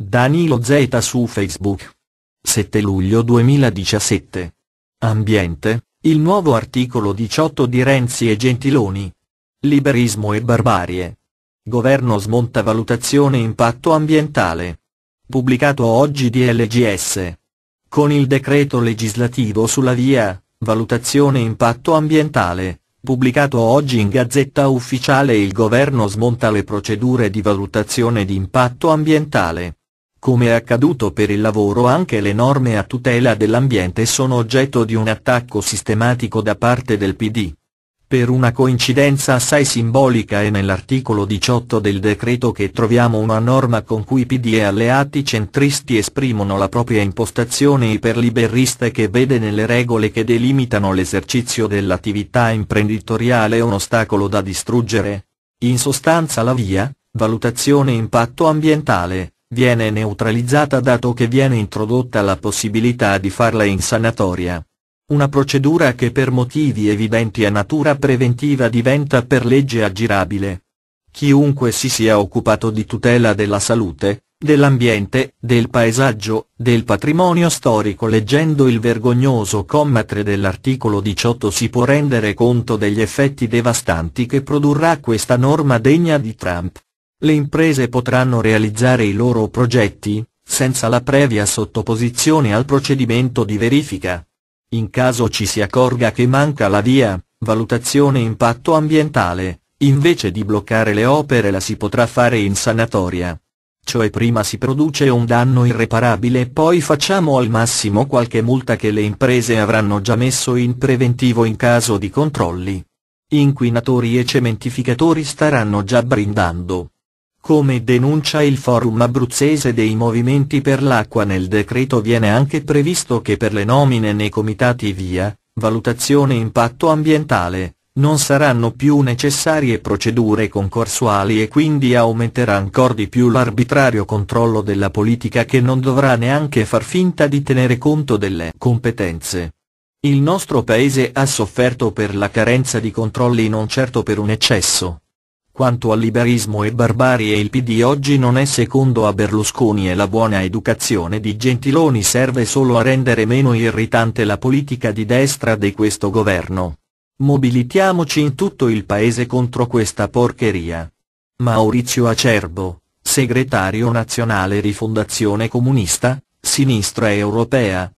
Danilo Z su Facebook. 7 luglio 2017. Ambiente, il nuovo articolo 18 di Renzi e Gentiloni. Liberismo e barbarie. Governo smonta valutazione impatto ambientale. Pubblicato oggi di LGS. Con il decreto legislativo sulla via, valutazione impatto ambientale, pubblicato oggi in Gazzetta Ufficiale il governo smonta le procedure di valutazione di impatto ambientale. Come è accaduto per il lavoro anche le norme a tutela dell'ambiente sono oggetto di un attacco sistematico da parte del PD. Per una coincidenza assai simbolica è nell'articolo 18 del decreto che troviamo una norma con cui PD e alleati centristi esprimono la propria impostazione iperliberista che vede nelle regole che delimitano l'esercizio dell'attività imprenditoriale un ostacolo da distruggere. In sostanza la via, valutazione impatto ambientale, viene neutralizzata dato che viene introdotta la possibilità di farla in sanatoria. Una procedura che per motivi evidenti a natura preventiva diventa per legge aggirabile. Chiunque si sia occupato di tutela della salute, dell'ambiente, del paesaggio, del patrimonio storico leggendo il vergognoso comma 3 dell'articolo 18 si può rendere conto degli effetti devastanti che produrrà questa norma degna di Trump le imprese potranno realizzare i loro progetti, senza la previa sottoposizione al procedimento di verifica. In caso ci si accorga che manca la via, valutazione impatto ambientale, invece di bloccare le opere la si potrà fare in sanatoria. Cioè prima si produce un danno irreparabile e poi facciamo al massimo qualche multa che le imprese avranno già messo in preventivo in caso di controlli. Inquinatori e cementificatori staranno già brindando. Come denuncia il forum abruzzese dei movimenti per l'acqua nel decreto viene anche previsto che per le nomine nei comitati via, valutazione impatto ambientale, non saranno più necessarie procedure concorsuali e quindi aumenterà ancora di più l'arbitrario controllo della politica che non dovrà neanche far finta di tenere conto delle competenze. Il nostro paese ha sofferto per la carenza di controlli non certo per un eccesso, quanto al liberismo e barbarie il PD oggi non è secondo a Berlusconi e la buona educazione di Gentiloni serve solo a rendere meno irritante la politica di destra di questo governo. Mobilitiamoci in tutto il paese contro questa porcheria. Maurizio Acerbo, segretario nazionale Rifondazione Comunista, Sinistra Europea,